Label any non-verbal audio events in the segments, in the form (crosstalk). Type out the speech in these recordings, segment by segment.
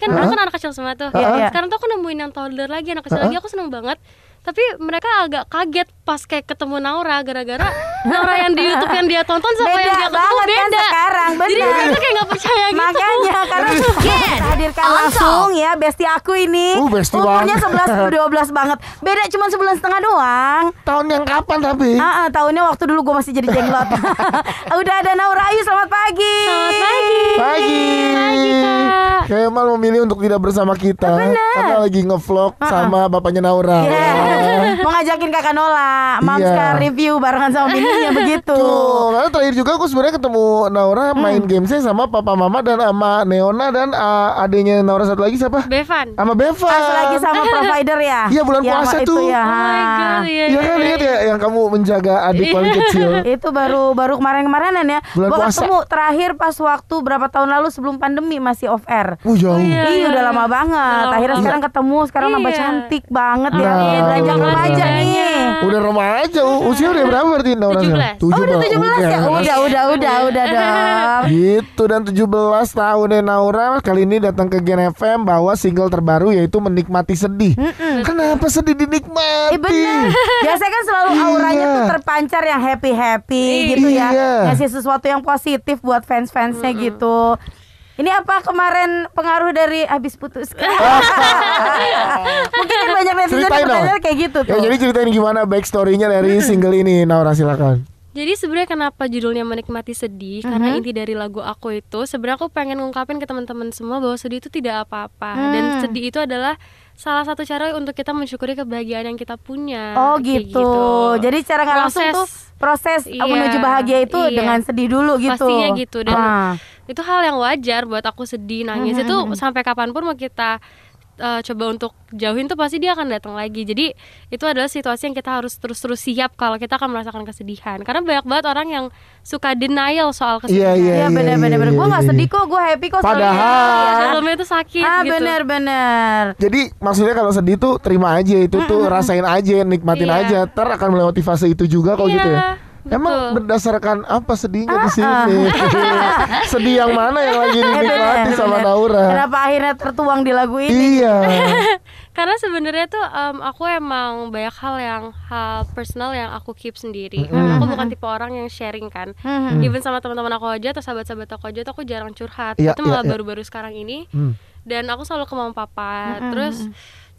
kan uh -huh. kan anak kecil semua tuh. Uh -huh. Nah, iya. Sekarang tuh aku nemuin yang toddler lagi, anak kecil uh -huh. lagi aku seneng banget. Tapi mereka agak kaget pas kayak ketemu Naura gara-gara ah orang yang di YouTube yang dia tonton sama beda yang dia ketemu kan beda. Kan sekarang, benar. Jadi mereka kayak nggak percaya gitu. Makanya karena Gen, hadirkan langsung ya besti aku ini. Uh, besti Umurnya sebelas dua belas banget. Beda cuma sebulan setengah doang. Tahun yang kapan tapi? Ah, uh, uh, tahunnya waktu dulu gue masih jadi jenglot. (laughs) Udah ada Naura Ayu selamat pagi. Selamat pagi. Pagi. Pagi kak. Kemal memilih untuk tidak bersama kita. Benar. Karena lagi ngevlog uh -uh. sama bapaknya Naura. Yeah. Mau ngajakin kakak Nola, Mamska iya. yeah. review barengan sama Mini Iya begitu terakhir juga aku sebenarnya ketemu Naura hmm. main gamesnya sama papa mama dan sama Neona dan uh, ah, adanya Naura satu lagi siapa? Bevan. Sama Bevan. Pas lagi sama provider (laughs) ya. Iya bulan ya, puasa tuh. Ya. Oh my god. Iya ya, kan iya, lihat ya iya. yang kamu menjaga adik paling (laughs) kecil. itu baru baru kemarin kemarinan ya. Bulan Gua puasa. ketemu terakhir pas waktu berapa tahun lalu sebelum pandemi masih off air. Oh jauh. Oh, iya, ya. ah, iya, iya udah lama banget. Lama. Akhirnya sekarang ketemu sekarang iya. nambah cantik banget nah, ya. Belanja remaja nih. Udah remaja usia udah berapa berarti Naura? 17. Oh udah 17 ya udah, udah, udah, udah dong. Gitu dan 17 tahun Naura kali ini datang ke Gen FM bawa single terbaru yaitu Menikmati Sedih. Mm -mm. Kenapa sedih dinikmati? Eh, bener. Biasanya kan selalu iya. auranya tuh terpancar yang happy-happy iya. gitu ya. Iya. Ngasih sesuatu yang positif buat fans-fansnya mm -mm. gitu. Ini apa kemarin pengaruh dari habis putus? (laughs) Mungkin banyak netizen yang kayak gitu ya, tuh. Ya, jadi ceritain gimana backstorynya dari single ini, Naura silakan. Jadi sebenarnya kenapa judulnya menikmati sedih? Mm-hmm. Karena inti dari lagu aku itu sebenarnya aku pengen ngungkapin ke teman-teman semua bahwa sedih itu tidak apa-apa mm. dan sedih itu adalah salah satu cara untuk kita mensyukuri kebahagiaan yang kita punya. Oh gitu. gitu. Jadi cara nggak langsung tuh proses uh, iya, menuju bahagia itu iya. dengan sedih dulu gitu. Pastinya gitu dan ah. itu hal yang wajar buat aku sedih nangis mm-hmm. itu mm-hmm. sampai kapanpun mau kita uh, coba untuk jauhin tuh pasti dia akan datang lagi jadi itu adalah situasi yang kita harus terus-terus siap kalau kita akan merasakan kesedihan karena banyak banget orang yang suka denial soal iya, kesedihan yeah, yeah, ya yeah, benar iya, bener yeah, yeah, gue gak sedih kok gue happy kok padahal iya, sebelumnya itu sakit ah gitu. bener-bener jadi maksudnya kalau sedih tuh terima aja itu tuh rasain aja nikmatin yeah. aja ter akan melewati fase itu juga kok yeah. gitu ya Betul. Emang berdasarkan apa sedihnya ah, di sini? Ah. (laughs) Sedih yang mana yang lagi dinikmati sama Naura? Kenapa akhirnya tertuang di lagu ini? Iya. (laughs) Karena sebenarnya tuh um, aku emang banyak hal yang hal personal yang aku keep sendiri. Mm -hmm. Aku bukan tipe orang yang sharing kan. Mm -hmm. Even sama teman-teman aku aja atau sahabat-sahabat aku aja tuh aku jarang curhat. Yeah, Itu malah iya, iya. baru-baru yeah. sekarang ini. Mm. Dan aku selalu ke mama papa. Mm -hmm. Terus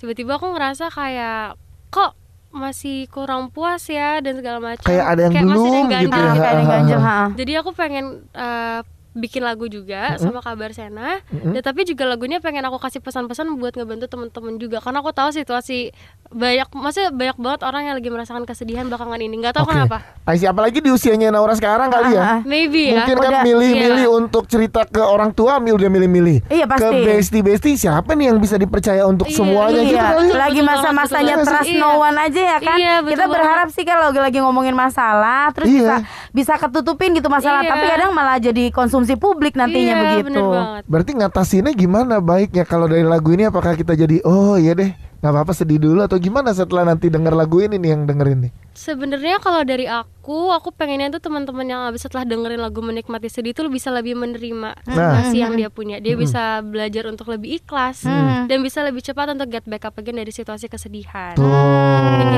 tiba-tiba aku ngerasa kayak kok masih kurang puas ya dan segala macam kayak ada yang kayak belum masih ada yang ganjel, gitu ya. Kayak ada yang ganjil, ha. jadi aku pengen uh, bikin lagu juga mm-hmm. sama kabar Sena, mm-hmm. ya, tapi juga lagunya pengen aku kasih pesan-pesan buat ngebantu temen-temen juga karena aku tahu situasi banyak masih banyak banget orang yang lagi merasakan kesedihan belakangan ini nggak tahu okay. kenapa. Aisy apalagi di usianya Naura sekarang kali ya. Ah, ah. Maybe ya. Mungkin kan milih-milih iya. untuk cerita ke orang tua milih udah milih-milih. Iya Ke besti-besti siapa nih yang bisa dipercaya untuk iya, semuanya iya. gitu Iya. Lagi masa-masanya iya. trust iya. no one aja ya kan. Iya, Kita berharap sih kalau lagi ngomongin masalah terus iya. bisa bisa ketutupin gitu masalah, iya. tapi kadang malah jadi konsumsi konsumsi publik nantinya iya, begitu. Berarti ngatasinnya gimana baiknya kalau dari lagu ini apakah kita jadi oh iya deh nggak apa-apa sedih dulu atau gimana setelah nanti denger lagu ini nih yang dengerin nih? Sebenarnya kalau dari aku, aku pengennya tuh teman-teman yang abis setelah dengerin lagu menikmati sedih itu bisa lebih menerima nah. situasi yang hmm. dia punya. Dia hmm. bisa belajar untuk lebih ikhlas hmm. dan bisa lebih cepat untuk get back up again dari situasi kesedihan. Tuh.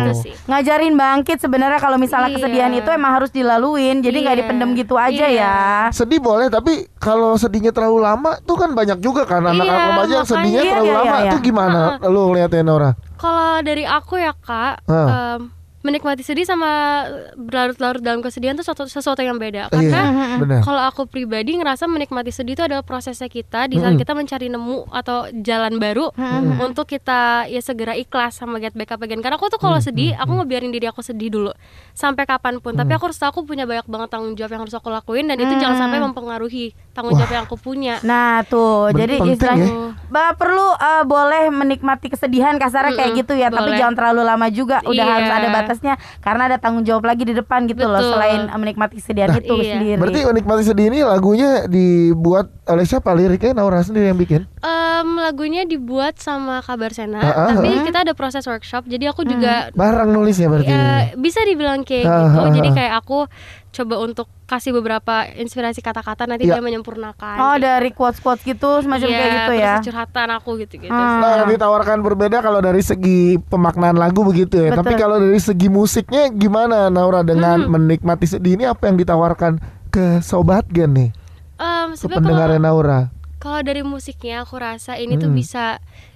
gitu sih. Ngajarin bangkit sebenarnya kalau misalnya iya. kesedihan itu emang harus dilaluin, jadi nggak iya. dipendem gitu aja iya. ya. Sedih boleh, tapi kalau sedihnya terlalu lama tuh kan banyak juga kan iya, anak-anak iya, remaja yang sedihnya iya, terlalu iya, lama. Iya, iya. Itu iya. gimana? Uh -huh. Lu ngeliatin Nora? Kalau dari aku ya kak, uh. um, menikmati sedih sama berlarut-larut dalam kesedihan itu sesuatu, sesuatu yang beda. Iya, Karena iya, kalau aku pribadi ngerasa menikmati sedih itu adalah prosesnya kita di saat mm -hmm. kita mencari nemu atau jalan baru mm -hmm. untuk kita ya segera ikhlas sama get back up again. Karena aku tuh kalau sedih, aku ngebiarin diri aku sedih dulu sampai kapanpun. Mm -hmm. Tapi aku harus tahu aku punya banyak banget tanggung jawab yang harus aku lakuin dan itu mm -hmm. jangan sampai mempengaruhi tanggung jawab Wah. yang aku punya. Nah tuh, jadi istilahnya ya. perlu uh, boleh menikmati kesedihan kasarnya mm -mm, kayak gitu ya, boleh. tapi jangan terlalu lama juga. Udah iya. harus ada batasnya karena ada tanggung jawab lagi di depan gitu Betul. loh selain menikmati kesedihan nah, itu iya. sendiri. Berarti menikmati sedih ini lagunya dibuat oleh siapa? Liriknya Naura sendiri yang bikin? Um, lagunya dibuat sama Kabar Sena, uh ah, -huh. Ah, ah. tapi kita ada proses workshop. Jadi aku juga hmm. bareng ya berarti. Uh, bisa dibilang kayak uh -huh. gitu. Jadi kayak aku coba untuk kasih beberapa inspirasi kata-kata nanti yeah. dia menyempurnakan. Oh, gitu. dari quotes-quotes gitu semacam yeah, kayak gitu ya. curhatan aku gitu-gitu. Hmm. Nah, ditawarkan berbeda kalau dari segi pemaknaan lagu begitu ya. Betul. Tapi kalau dari segi musiknya gimana Naura dengan hmm. menikmati sedih ini apa yang ditawarkan ke sobat gen nih? Um, ke pendengar Naura. Kalau dari musiknya aku rasa ini hmm. tuh bisa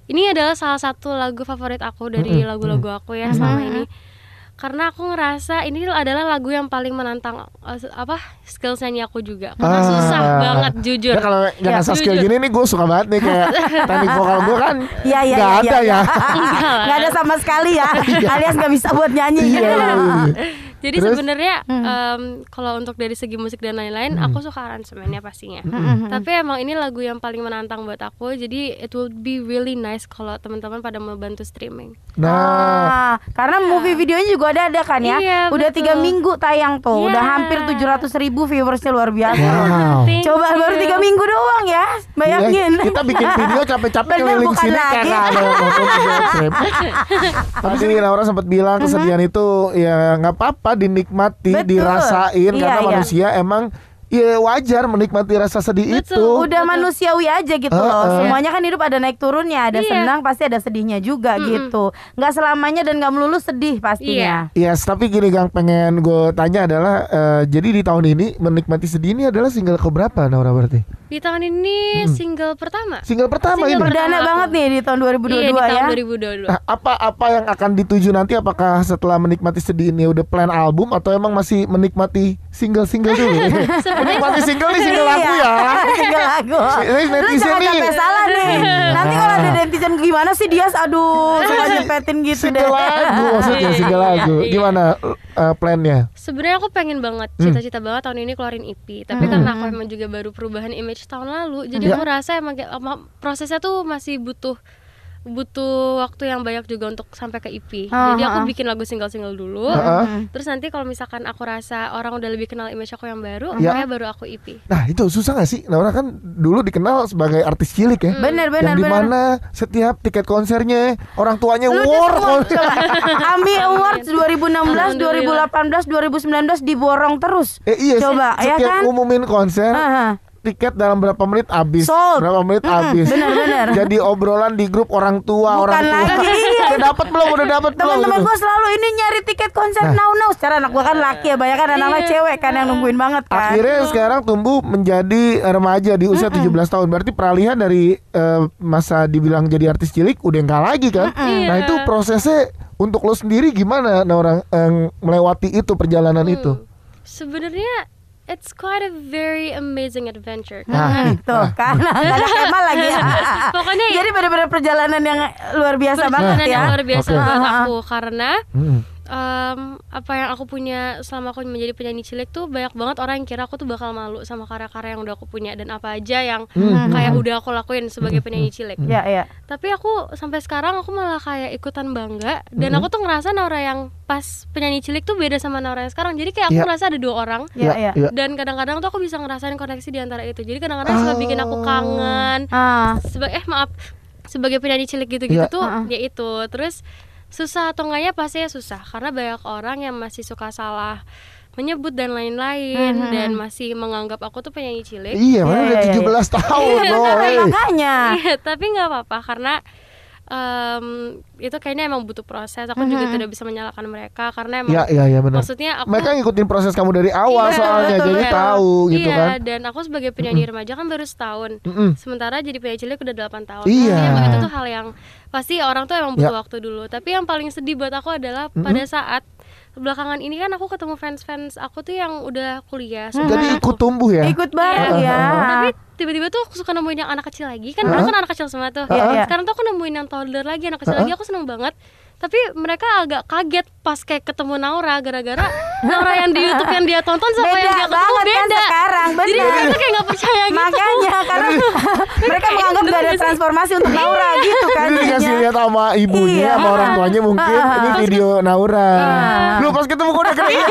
ini adalah salah satu lagu favorit aku dari hmm. lagu-lagu hmm. aku ya hmm. selama ini. Hmm karena aku ngerasa ini adalah lagu yang paling menantang uh, apa skill nyanyi aku juga karena ah, susah banget jujur ya kalau ya, skill gini nih gue suka banget nih kayak (laughs) teknik vokal gue kan iya, iya, iya, ya, ya, gak ya, ada ya, ya. gak ada sama sekali ya alias nggak bisa buat nyanyi iya, gitu. (laughs) Jadi sebenarnya um, kalau untuk dari segi musik dan lain-lain, hmm. aku suka aransemennya pastinya. Hmm. Hmm, hmm. Tapi emang ini lagu yang paling menantang buat aku. Jadi it would be really nice kalau teman-teman pada membantu streaming. Nah, ah, karena yeah. movie videonya juga ada ada kan ya. Iya, udah tiga minggu tayang tuh, yeah. udah iya. hampir 700 ribu viewersnya luar biasa. Wow. Coba you. baru tiga minggu doang ya, bayangin. Ya, kita bikin video capek-capek keliling sini lagi. karena ada (laughs) Tapi sih Laura sempat bilang kesedihan mm-hmm. itu ya nggak apa-apa apa dinikmati, Betul. dirasain iya, karena iya. manusia emang Iya wajar menikmati rasa sedih Betul, itu. Udah manusiawi aja gitu uh, uh. loh. Semuanya kan hidup ada naik turunnya, ada iya. senang pasti ada sedihnya juga mm -hmm. gitu. Gak selamanya dan gak melulu sedih pastinya. Iya. Yes, tapi gini gang pengen gue tanya adalah uh, jadi di tahun ini menikmati sedih ini adalah single keberapa Naura berarti? Di tahun ini hmm. single pertama. Single pertama single ini. Perdana aku. banget nih di tahun 2022 iya, di ya. tahun ya. 2022. Nah, apa apa yang akan dituju nanti apakah setelah menikmati sedih ini udah plan album atau emang masih menikmati single-single dulu? (laughs) menikmati single nih single aku iya, ya. (laughs) single aku. Ini netizen nih. Jangan salah nih. Nah. Nanti kalau ada netizen gimana sih dia aduh saya jepetin gitu single deh. Lagu, maksudnya single lagu. Oh, iya, iya, gimana uh, plannya? Sebenarnya aku pengen banget hmm. cita-cita banget tahun ini keluarin EP, tapi hmm. karena aku emang juga baru perubahan image Engage tahun lalu jadi ya. aku rasa emang prosesnya tuh masih butuh butuh waktu yang banyak juga untuk sampai ke EP. Uh ah, Jadi aku ah, ah. bikin lagu single-single dulu. Uh uh. Terus nanti kalau misalkan aku rasa orang udah lebih kenal image aku yang baru, uh, ya. makanya baru aku EP. Nah, itu susah gak sih? orang kan dulu dikenal sebagai artis cilik ya. Hmm. Bener, bener, yang dimana bener. setiap tiket konsernya orang tuanya Lu war (laughs) Ami Awards 2016, 2018, 2019 diborong terus. Eh, iya, coba ya setiap ya kan? umumin konser. Uh uh tiket dalam berapa menit habis. Sold. Berapa menit habis. benar-benar Jadi obrolan di grup orang tua Bukan orang tua. Lagi, (laughs) udah dapat belum? Udah dapat belum? Teman-teman gitu. gue selalu ini nyari tiket konser nah. now now. Secara anak gue kan laki ya, banyak kan anak-anak iya. cewek kan yang nah. nungguin banget kan. Akhirnya gitu. sekarang tumbuh menjadi remaja di usia mm -mm. 17 tahun. Berarti peralihan dari uh, masa dibilang jadi artis cilik udah enggak lagi kan? Iya. Nah itu prosesnya untuk lo sendiri gimana nah eh, orang yang melewati itu perjalanan itu? Sebenarnya It's quite a very amazing adventure. Nah, hmm. itu tuh nah. kan nah, ada Kemal lagi. (laughs) Ya. Pokoknya jadi benar-benar perjalanan yang luar biasa perjalanan banget ya. Yang luar biasa okay. buat aku karena hmm um, apa yang aku punya selama aku menjadi penyanyi cilik tuh banyak banget orang yang kira aku tuh bakal malu sama karya-karya yang udah aku punya dan apa aja yang hmm. kayak udah aku lakuin sebagai penyanyi cilik. Iya, yeah, iya. Yeah. Tapi aku sampai sekarang aku malah kayak ikutan bangga dan hmm. aku tuh ngerasa Naura yang pas penyanyi cilik tuh beda sama Naura yang sekarang. Jadi kayak aku yeah. ngerasa ada dua orang. Iya, yeah, iya. Yeah. Dan kadang-kadang tuh aku bisa ngerasain koneksi di antara itu. Jadi kadang-kadang oh. suka bikin aku oh. kangen. Ah. eh maaf sebagai penyanyi cilik gitu-gitu yeah. tuh uh -uh. ya itu. Terus susah atau ya pasti ya susah karena banyak orang yang masih suka salah menyebut dan lain-lain -hmm. hmm dan hmm. masih menganggap aku tuh penyanyi cilik. Iya, mana udah 17 tahun loh. (laughs) Iya, makanya. tapi nggak apa-apa karena um, itu kayaknya emang butuh proses. Aku mm -hmm. juga mhm. tidak bisa menyalahkan mereka karena emang ya, ya, ya, benar. maksudnya aku mereka ngikutin proses kamu dari awal iya, soalnya betul, jadi tahu gitu iya, gitu kan. dan aku sebagai penyanyi mm hmm remaja kan baru setahun. Mm hmm Sementara jadi penyanyi cilik udah delapan tahun. Nah, iya. Nah, itu tuh hal yang pasti orang tuh emang butuh ya. waktu dulu. Tapi yang paling sedih buat aku adalah mm hmm pada saat belakangan ini kan aku ketemu fans-fans aku tuh yang udah kuliah. Hmm. Jadi ikut tumbuh ya. Ikut bareng iya. ya. Tapi tiba-tiba tuh aku suka nemuin yang anak kecil lagi kan. Uh -huh. kan anak kecil semua tuh. Uh iya, -huh. Iya. Sekarang tuh aku nemuin yang toddler lagi, anak kecil uh -huh. lagi aku seneng banget. Tapi mereka agak kaget pas kayak ketemu Naura gara-gara (laughs) sama yang di YouTube yang dia tonton sama beda yang dia ketemu kan beda kan sekarang benar. jadi mereka kayak nggak percaya gitu makanya karena mereka (laughs) menganggap gak ada transformasi untuk iya. Naura gitu kan ini kasih lihat sama ibunya iya. sama orang tuanya mungkin uh, ini ah. video Naura uh. lu pas ketemu kau udah kena iya.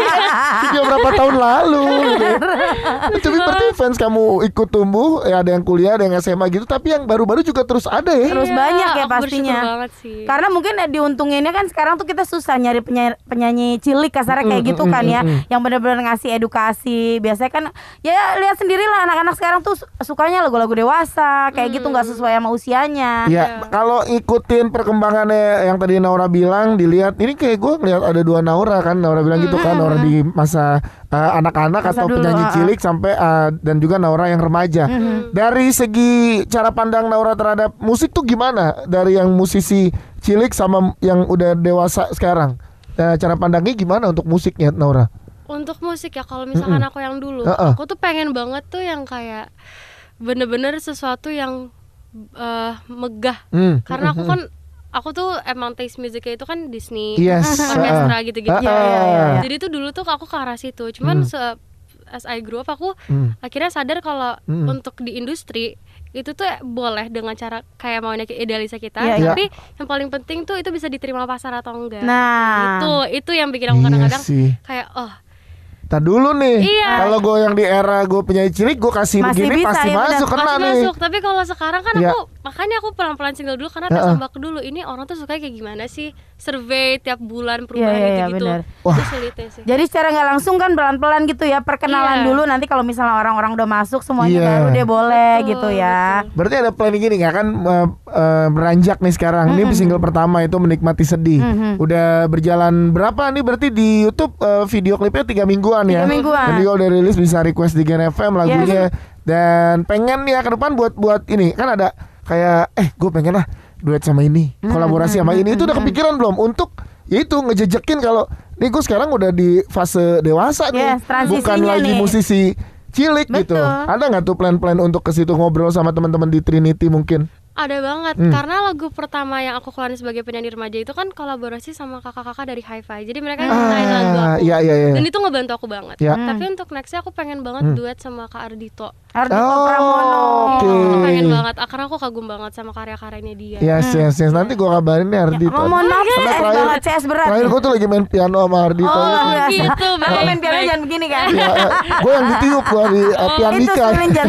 video berapa tahun lalu gitu. tapi berarti fans kamu ikut tumbuh ya ada yang kuliah ada yang SMA gitu tapi yang baru-baru juga terus ada ya terus iya, banyak ya pastinya banget sih. karena mungkin eh, diuntunginnya kan sekarang tuh kita susah nyari penyanyi, penyanyi cilik kasarnya kayak mm, gitu kan kan ya yang benar-benar ngasih edukasi biasanya kan ya lihat sendirilah anak-anak sekarang tuh sukanya lagu-lagu dewasa kayak gitu nggak mm. sesuai sama usianya ya kalau ikutin perkembangannya yang tadi Naura bilang dilihat ini kayak gue lihat ada dua Naura kan Naura bilang gitu kan Naura di masa eh, anak-anak uh, atau penyanyi uh, cilik sampai uh, dan juga Naura yang remaja. Uh, dari segi cara pandang Naura terhadap musik tuh gimana dari yang musisi cilik sama yang udah dewasa sekarang? Eh, cara pandangnya gimana untuk musiknya Naura? Untuk musik ya kalau misalkan mm -mm. aku yang dulu, uh -uh. aku tuh pengen banget tuh yang kayak bener-bener sesuatu yang uh, megah. Mm. Karena aku hmm. kan aku tuh emang taste musiknya itu kan Disney, yes. orkestra gitu-gitu uh, ya, ya, ya. Jadi tuh dulu tuh aku ke arah situ. Cuman mm. se as I grew up aku mm. akhirnya sadar kalau mm. untuk di industri itu tuh boleh dengan cara kayak maunya idealisa kita yeah, iya. tapi yeah. yang paling penting tuh itu bisa diterima pasar atau enggak nah itu itu yang bikin aku iya kadang-kadang iya kayak oh Tak dulu nih. Iya. Kalau gue yang di era gue penyanyi cilik, gue kasih masih begini bisa, pasti ya, masuk bener. kena nih. Masuk, tapi kalau sekarang kan ya. aku makanya aku pelan-pelan single dulu karena tes uh dulu ini orang tuh suka kayak gimana sih survei tiap bulan iya, perubahan yeah, yeah, gitu gitu Wah. sulitnya sih jadi secara nggak langsung kan pelan-pelan gitu ya perkenalan yeah. dulu nanti kalau misalnya orang-orang udah masuk semuanya yeah. baru dia boleh betul, gitu ya betul. berarti ada planning gini nggak kan uh, uh, beranjak nih sekarang ini single pertama itu menikmati sedih mm-hmm. udah berjalan berapa nih berarti di YouTube uh, video klipnya tiga mingguan ya tiga mingguan kalau udah rilis bisa request di Gen FM lagunya yeah. dan pengen ya ke depan buat buat ini kan ada kayak eh gue pengen lah duet sama ini hmm, kolaborasi hmm, sama hmm, ini itu udah hmm, kepikiran belum untuk ya itu ngejejekin kalau nih gue sekarang udah di fase dewasa yes, nih bukan lagi nih. musisi cilik gitu. Betul. gitu ada nggak tuh plan-plan untuk ke situ ngobrol sama teman-teman di Trinity mungkin ada banget, hmm. karena lagu pertama yang aku keluarin sebagai penyanyi remaja itu kan kolaborasi sama kakak-kakak dari Hi-Fi Jadi mereka ah, lagu aku iya, iya, iya. Dan itu ngebantu aku banget ya. hmm. Tapi untuk nextnya aku pengen banget hmm. duet sama Kak Ardito Ardito oh, Pramono okay. Aku pengen banget, karena aku kagum banget sama karya-karyanya dia Yes, hmm. yes, yes, nanti gue kabarin nih Ardito ya, oh, Ngomong maaf, CS terakhir, banget, CS berat Terakhir gue tuh lagi main piano sama Ardito Oh iya, iya. gitu, gitu baik, main piano jangan begini kan iya, ya, Gue yang ditiup gue di uh, pianika Itu selinjan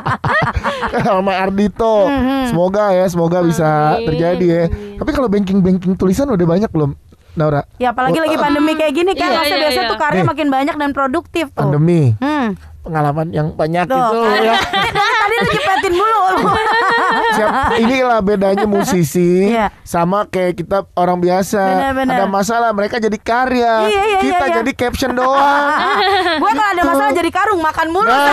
(laughs) Sama Ardito (laughs) Hmm. Semoga ya, semoga Amin. bisa terjadi ya. Tapi kalau banking-banking tulisan udah banyak belum? Naura. Ya apalagi oh, lagi eh, pandemi kayak gini kan, iya, iya, biasanya iya. tuh karya makin banyak dan produktif tuh. Pandemi. Hmm. Pengalaman yang banyak tuh. itu ya. (laughs) Tadi lagi patin mulu siap. (laughs) Inilah bedanya musisi yeah. sama kayak kita orang biasa. Bener, bener. Ada masalah mereka jadi karya. Iya, iya, iya kita iya, jadi caption doang. (laughs) Gue kalau ada gitu. masalah jadi karung makan mulu. Nah,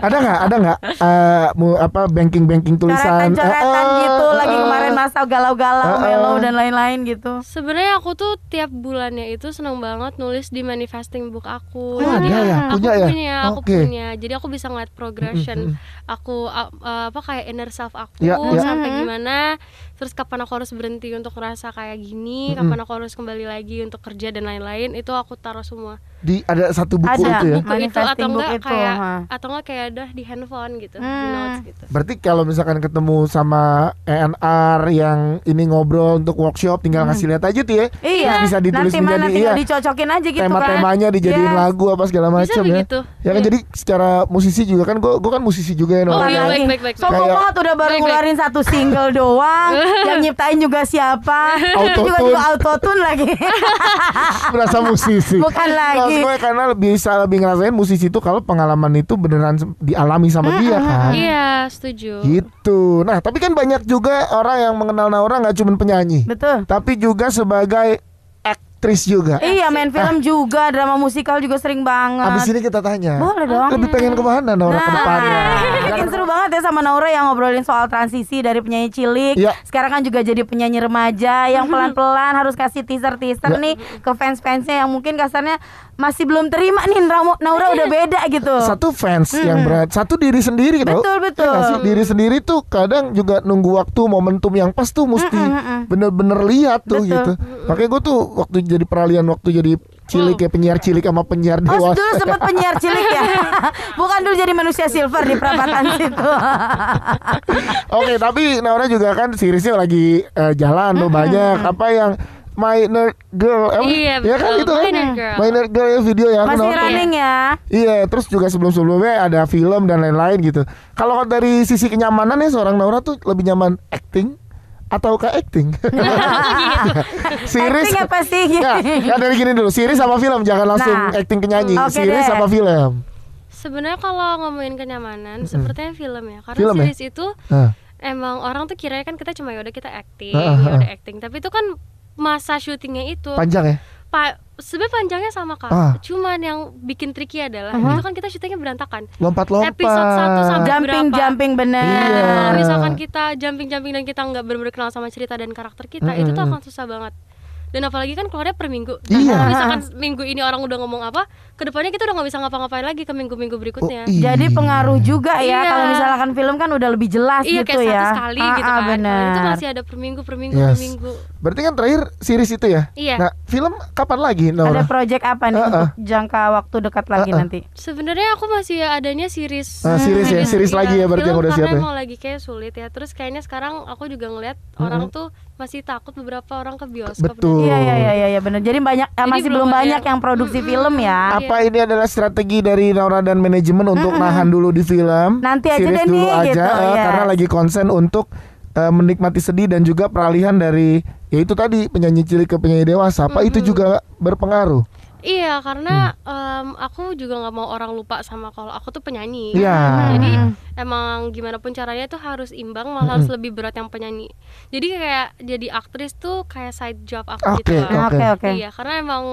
(laughs) ada nggak? Ada nggak? Uh, apa banking banking tulisan? Coretan-coretan uh, gitu. Lagi uh, kemarin masa galau-galau, uh, dan lain-lain gitu. Sebenarnya aku tuh tiap bulannya itu seneng banget nulis di manifesting book aku. Oh, jadi ya, ya. aku punya, ya? punya, aku okay. punya. Jadi aku bisa ngeliat progression mm -hmm. aku uh, apa kayak inner self aku ya, ya. sampai gimana terus kapan aku harus berhenti untuk ngerasa kayak gini mm-hmm. kapan aku harus kembali lagi untuk kerja dan lain-lain itu aku taruh semua di ada satu buku ada, itu ya buku itu atau enggak itu, kayak ha. atau enggak kayak ada di handphone gitu hmm. notes gitu berarti kalau misalkan ketemu sama ENR yang ini ngobrol untuk workshop tinggal hmm. ngasih lihat aja tuh ya iya. terus bisa ditulis nanti menjadi iya dicocokin aja gitu kan. tema-temanya dijadiin yes. lagu apa segala macam ya gitu. ya kan hmm. jadi secara musisi juga kan gue gue kan musisi juga ya oh, iya, iya, baik, baik, baik, baik. sombong banget udah baru ngeluarin satu single doang (laughs) (laughs) yang nyiptain juga siapa auto juga, juga autotune lagi merasa (laughs) musisi bukan nah, lagi gue karena lebih bisa lebih ngerasain musisi itu kalau pengalaman itu beneran dialami sama dia kan iya setuju gitu nah tapi kan banyak juga orang yang mengenal Naura nggak cuma penyanyi betul tapi juga sebagai aktris juga. Iya, main film ah. juga, drama musikal juga sering banget. Abis ini kita tanya. Boleh dong. Lebih pengen kemana Naura nah, ke depannya? Bikin seru banget ya sama Naura yang ngobrolin soal transisi dari penyanyi cilik. Ya. Sekarang kan juga jadi penyanyi remaja yang mm-hmm. pelan-pelan harus kasih teaser-teaser ya. nih ke fans-fansnya yang mungkin kasarnya masih belum terima nih Ramo, Naura udah beda gitu. Satu fans -hmm. yang berat, satu diri sendiri gitu. Betul ya betul. Ya, sih? Diri sendiri tuh kadang juga nunggu waktu momentum yang pas tuh mesti bener-bener lihat tuh betul. gitu. Makanya gue tuh waktu jadi peralihan waktu jadi cilik ya mm. penyiar cilik sama penyiar oh, dewasa. Oh dulu sempat penyiar cilik ya. (laughs) Bukan dulu jadi manusia silver di perabatan situ. Oke, okay, tapi Naura juga kan seriesnya lagi uh, jalan tuh banyak. Apa yang My Nerd Girl emang iya, betul. ya kan itu kan? My Nerd Girl. My Nerd Girl ya video ya aku masih nonton. running ya iya terus juga sebelum sebelumnya ada film dan lain-lain gitu kalau dari sisi kenyamanan ya seorang Naura tuh lebih nyaman acting atau ke acting? (laughs) Gitu. (laughs) series apa sih? Ya, ya dari gini dulu, series sama film jangan langsung nah, acting ke nyanyi. Okay series deh. sama film. Sebenarnya kalau ngomongin kenyamanan, -hmm. sepertinya film ya. Karena film ya? series ya? itu uh. emang orang tuh kira kan kita cuma yaudah kita acting, uh, ah, uh, uh. Ah, yaudah acting. Tapi itu kan masa syutingnya itu panjang ya pak sebenarnya panjangnya sama kak ah. cuman yang bikin tricky adalah uh -huh. itu kan kita syutingnya berantakan lompat lompat episode satu sampai jumping berapa? jumping bener iya. iya. misalkan kita jumping jumping dan kita nggak benar-benar kenal sama cerita dan karakter kita uh-huh. itu tuh akan susah banget dan apalagi kan keluarnya per minggu iya. Nah, kalau misalkan minggu ini orang udah ngomong apa kedepannya kita udah nggak bisa ngapa-ngapain lagi ke minggu-minggu berikutnya oh, iya. jadi pengaruh juga ya iya. kalau misalkan film kan udah lebih jelas iya, gitu kayak ya. satu sekali gitu ah, ah, kan oh, bener. itu masih ada per minggu per minggu yes. per minggu berarti kan terakhir series itu ya iya. nah film kapan lagi Nora? ada project apa nih uh -uh. untuk jangka waktu dekat lagi uh -uh. nanti sebenarnya aku masih adanya series uh, series ya series lagi ya berarti film yang udah siap ya mau lagi kayak sulit ya terus kayaknya sekarang aku juga ngeliat hmm. orang tuh masih takut beberapa orang ke bioskop. Betul. Iya iya iya, iya ya, benar. Jadi banyak eh, Jadi masih belum banyak, banyak yang produksi mm -hmm. film ya. Iya. Apa ini adalah strategi dari Naura dan manajemen untuk mm -hmm. nahan dulu di film? Nanti aja deh dulu nih, aja gitu, uh, yes. karena lagi konsen untuk uh, menikmati sedih dan juga peralihan dari yaitu tadi penyanyi cilik ke penyanyi dewasa. Apa mm -hmm. itu juga berpengaruh? Iya, karena hmm. um, aku juga nggak mau orang lupa sama kalau aku tuh penyanyi. Iya. Yeah. Jadi hmm. emang gimana pun caranya tuh harus imbang, malah hmm. harus lebih berat yang penyanyi. Jadi kayak jadi aktris tuh kayak side job aku okay, gitu. Oke, oke, oke. Iya, karena emang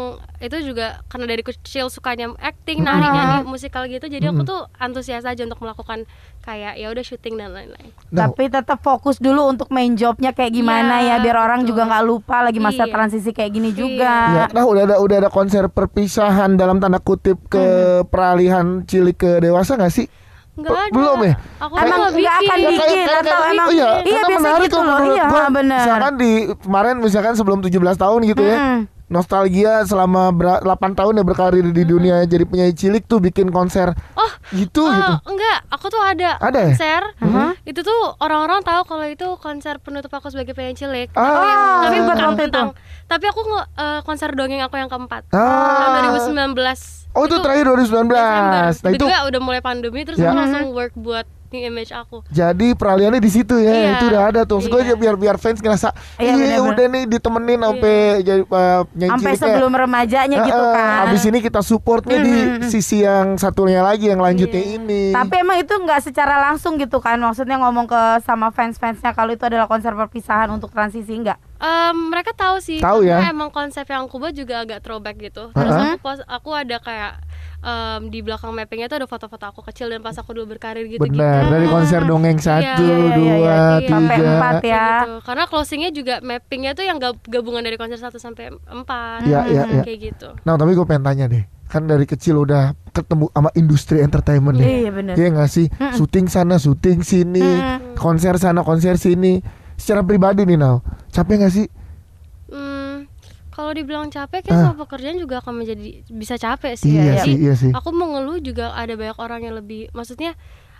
itu juga karena dari kecil sukanya acting, hmm. nari, nyanyi, musikal gitu. Jadi hmm. aku tuh antusias aja untuk melakukan kayak ya udah syuting dan lain-lain. No. Nah, Tapi tetap fokus dulu untuk main jobnya kayak gimana yeah, ya biar orang juga nggak lupa lagi masa yeah. transisi kayak gini juga. Iya. Nah, udah ada udah ada konser perpisahan dalam tanda kutip ke hmm. peralihan cilik ke dewasa gak sih? Enggak ada. Belum ya? Aku emang enggak akan bikin ya, kayak, kayak, atau emang iya, iya biasa menarik gitu loh. Iya, benar. Misalkan di kemarin misalkan sebelum 17 tahun gitu ya. hmm. ya nostalgia selama 8 tahun ya berkarir di hmm. dunia jadi penyanyi cilik tuh bikin konser oh gitu uh, gitu enggak aku tuh ada, ada ya? konser ya? uh-huh. itu tuh orang-orang tahu kalau itu konser penutup aku sebagai penyanyi cilik ah, tapi, ah, tapi bukan tentang tapi aku uh, konser dongeng aku yang keempat ah. tahun 2019 Oh itu, itu terakhir 2019 Desember. Nah itu udah mulai pandemi terus ya. aku langsung work buat di image aku. Jadi peralihannya di situ ya, iya. itu udah ada tuh. Iya. Gue biar biar fans ngerasa, iya, udah nih ditemenin sampai iya. jadi uh, sampai ya. sebelum remajanya uh, gitu kan. Abis ini kita supportnya mm di mm-hmm. sisi yang satunya lagi yang lanjutnya iya. ini. Tapi emang itu nggak secara langsung gitu kan? Maksudnya ngomong ke sama fans-fansnya kalau itu adalah konser perpisahan untuk transisi nggak? Um, mereka tahu sih. Tahu ya. Emang konsep yang aku buat juga agak throwback gitu. Terus uh -huh. aku post, aku ada kayak um, di belakang mappingnya tuh ada foto-foto aku kecil dan pas aku dulu berkarir gitu gitu dari ah, konser dongeng iya, iya, satu iya, iya, dua iya, tiga sampai empat ya gitu. karena closingnya juga mappingnya tuh yang gabungan dari konser satu sampai empat ya, ya, ya. kayak gitu nah tapi gue pengen tanya deh kan dari kecil udah ketemu sama industri entertainment nih iya benar iya sih hmm. syuting sana syuting sini hmm. konser sana konser sini secara pribadi nih now capek nggak sih kalau dibilang capek ya ah. sama pekerjaan juga akan menjadi bisa capek sih ya. iya ya. Sih, iya sih. Aku mengeluh juga ada banyak orang yang lebih maksudnya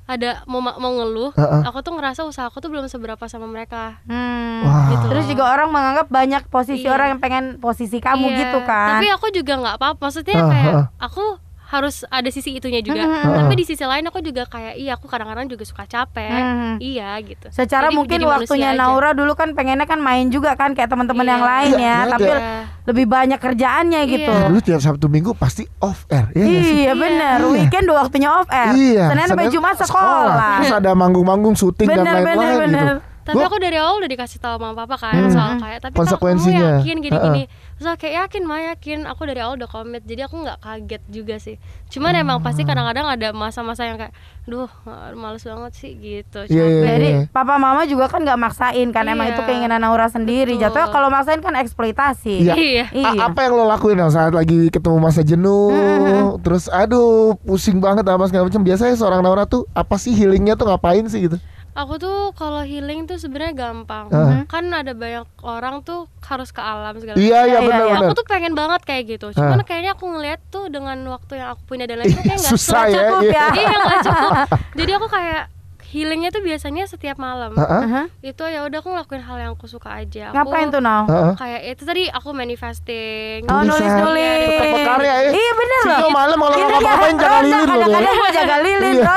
ada mau mau ngeluh, uh -uh. aku tuh ngerasa usaha aku tuh belum seberapa sama mereka. Hmm. Wow. Gitu. Terus juga orang menganggap banyak posisi iya. orang yang pengen posisi kamu iya. gitu kan. Tapi aku juga nggak apa-apa, maksudnya uh ah, -huh. kayak ah. aku harus ada sisi itunya juga. Hmm. Tapi di sisi lain aku juga kayak iya aku kadang-kadang juga suka capek. Hmm. Iya gitu. Secara jadi, mungkin waktunya aja. Naura dulu kan pengennya kan main juga kan kayak teman-teman iya. yang lain ya, iya, tapi iya. lebih banyak kerjaannya iya. gitu. Dulu tiap Sabtu Minggu pasti off air ya. Iya, iya benar. Iya. Weekend waktunya off air. Iya. Senin sampai Jumat sekolah. sekolah. Terus ada manggung-manggung syuting bener, dan lain-lain gitu tapi gua, aku dari awal udah dikasih tahu sama papa kan hmm, soal kayak tapi konsekuensinya aku yakin gini-gini uh-uh. kayak yakin mah yakin aku dari awal udah komit jadi aku nggak kaget juga sih cuman hmm. emang pasti hmm. kadang-kadang ada masa-masa yang kayak duh eh, males banget sih gitu yeah, yeah, jadi papa mama juga kan nggak maksain kan yeah. emang itu iya, keinginan Naura sendiri jatuh kalau maksain kan eksploitasi yeah. iya, iya. iya. apa yang lo lakuin saat lagi ketemu masa jenuh hmm, hmm, terus aduh pusing banget apa segala macam biasanya seorang Naura tuh apa sih healingnya tuh ngapain sih gitu Aku tuh kalau healing tuh sebenarnya gampang. Uh. Kan ada banyak orang tuh harus ke alam segala iya, macam. Iya, iya benar iya. Aku tuh pengen banget kayak gitu. Cuman ah. kayaknya aku ngeliat tuh dengan waktu yang aku punya dan lain-lain kayak enggak (laughs) susah ya. ya. Iya. Iya, cukup, ya. (laughs) cukup. Jadi aku kayak healingnya tuh biasanya setiap malam. Uh -huh. Itu ya udah aku ngelakuin hal yang aku suka aja. Aku, Ngapain tuh Nol? Uh -huh. Kayak itu tadi aku manifesting. Oh, nulis nulis. nulis. ya. Iya benar loh. Siang malam kalau apa-apa ngapain jaga lilin loh. Kadang-kadang mau jaga lilin iya.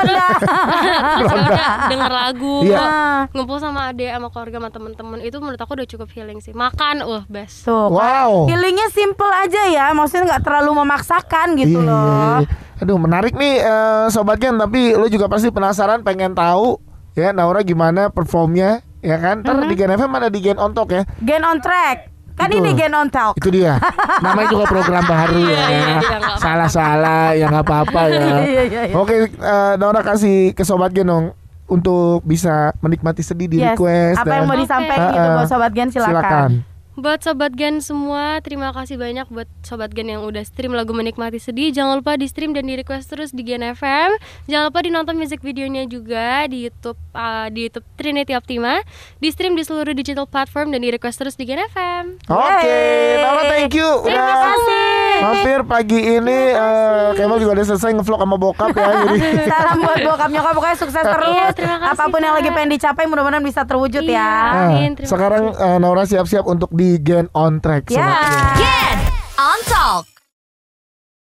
(laughs) ronda. Denger lagu, iya. ngumpul sama adik sama keluarga sama temen-temen itu menurut aku udah cukup healing sih. Makan, uh best. Tuh. Kan? Wow. Healingnya simple aja ya, maksudnya nggak terlalu memaksakan gitu iya, loh. Aduh menarik nih uh, sobat Gen tapi lo juga pasti penasaran pengen tahu ya Naura gimana performnya ya kan? Ntar mm -hmm. di Gen FM ada di Gen On Talk ya. Gen On Track. Kan itu, ini Gen On Talk. Itu dia. Namanya juga program (laughs) baru ya. Iya, iya, iya, Salah-salah ya gak apa-apa ya. (laughs) Oke, uh, Naura kasih ke sobat Gen dong untuk bisa menikmati sedih di yes. request. Apa dan, yang mau disampaikan okay. gitu buat sobat Gen silakan. silakan. Buat Sobat Gen semua, terima kasih banyak buat Sobat Gen yang udah stream lagu Menikmati Sedih Jangan lupa di stream dan di request terus di Gen FM Jangan lupa di nonton music videonya juga di Youtube, uh, di YouTube Trinity Optima Di stream di seluruh digital platform dan di request terus di Gen FM Oke, okay, Tama thank you udah Terima kasih Mampir pagi ini uh, eh, Kemal juga udah selesai ngevlog sama bokap ya (laughs) jadi. Salam buat bokap nyokap Pokoknya sukses iya, terus iya, terima kasih, Apapun kak. yang lagi pengen dicapai mudah-mudahan bisa terwujud ya. iya, ya amin, nah, Sekarang uh, Naura siap-siap untuk di di on Track. Yeah. Selamat yeah. Gen on Talk.